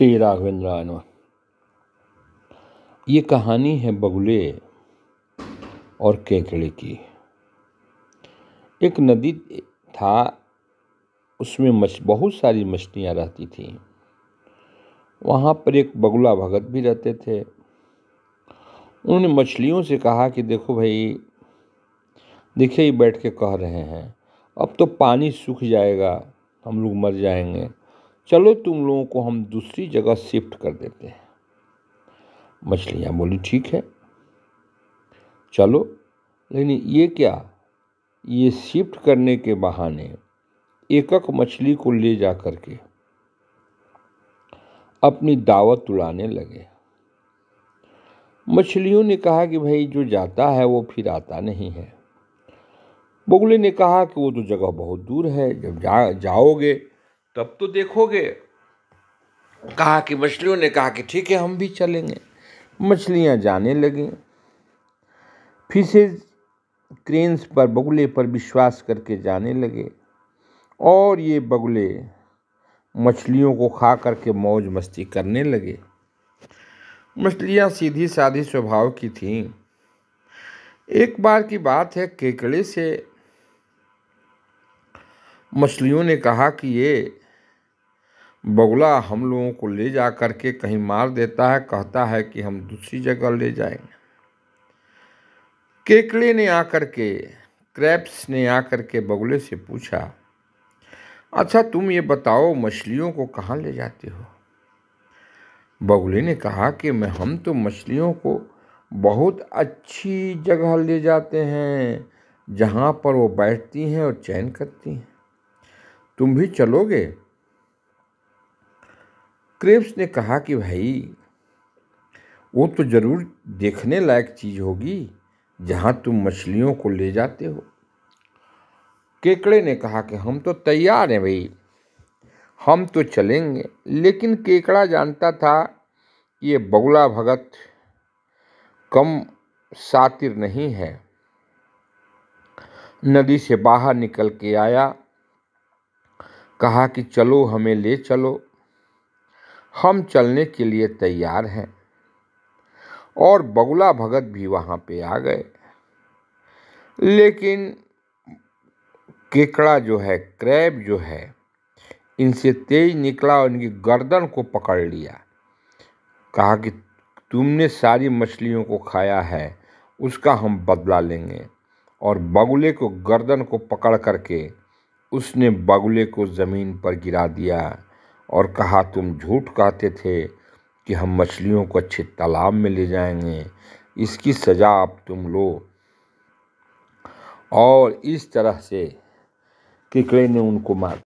श्री राघवेंद्र आनवा ये कहानी है बगुले और केकड़े की एक नदी था उसमें मछ बहुत सारी मछलियाँ रहती थीं वहाँ पर एक बगुला भगत भी रहते थे उन्होंने मछलियों से कहा कि देखो भाई देखिए ही बैठ के कह रहे हैं अब तो पानी सूख जाएगा हम लोग मर जाएंगे चलो तुम लोगों को हम दूसरी जगह शिफ्ट कर देते हैं मछलियाँ बोली ठीक है चलो लेकिन ये क्या ये शिफ्ट करने के बहाने एकक मछली को ले जा कर के अपनी दावत उड़ाने लगे मछलियों ने कहा कि भाई जो जाता है वो फिर आता नहीं है बगुले ने कहा कि वो तो जगह बहुत दूर है जब जा जाओगे तब तो देखोगे कहा कि मछलियों ने कहा कि ठीक है हम भी चलेंगे मछलियाँ जाने लगी फिशेज क्रेन्स पर बगुले पर विश्वास करके जाने लगे और ये बगुले मछलियों को खा करके मौज मस्ती करने लगे मछलियाँ सीधी साधी स्वभाव की थीं एक बार की बात है केकड़े से मछलियों ने कहा कि ये बगुला हम लोगों को ले जा कर के कहीं मार देता है कहता है कि हम दूसरी जगह ले जाएंगे केकले ने आकर के क्रैप्स ने आकर के बगुले से पूछा अच्छा तुम ये बताओ मछलियों को कहाँ ले जाते हो बगुले ने कहा कि मैं हम तो मछलियों को बहुत अच्छी जगह ले जाते हैं जहाँ पर वो बैठती हैं और चैन करती हैं तुम भी चलोगे क्रेब्स ने कहा कि भाई वो तो ज़रूर देखने लायक चीज़ होगी जहाँ तुम मछलियों को ले जाते हो केकड़े ने कहा कि हम तो तैयार हैं भाई हम तो चलेंगे लेकिन केकड़ा जानता था ये बगुला भगत कम सातिर नहीं है नदी से बाहर निकल के आया कहा कि चलो हमें ले चलो हम चलने के लिए तैयार हैं और बगुला भगत भी वहाँ पे आ गए लेकिन केकड़ा जो है क्रैब जो है इनसे तेज निकला और इनकी गर्दन को पकड़ लिया कहा कि तुमने सारी मछलियों को खाया है उसका हम बदला लेंगे और बगुले को गर्दन को पकड़ करके उसने बगुले को ज़मीन पर गिरा दिया और कहा तुम झूठ कहते थे कि हम मछलियों को अच्छे तालाब में ले जाएंगे इसकी सज़ा आप तुम लो और इस तरह से किकड़े ने उनको मार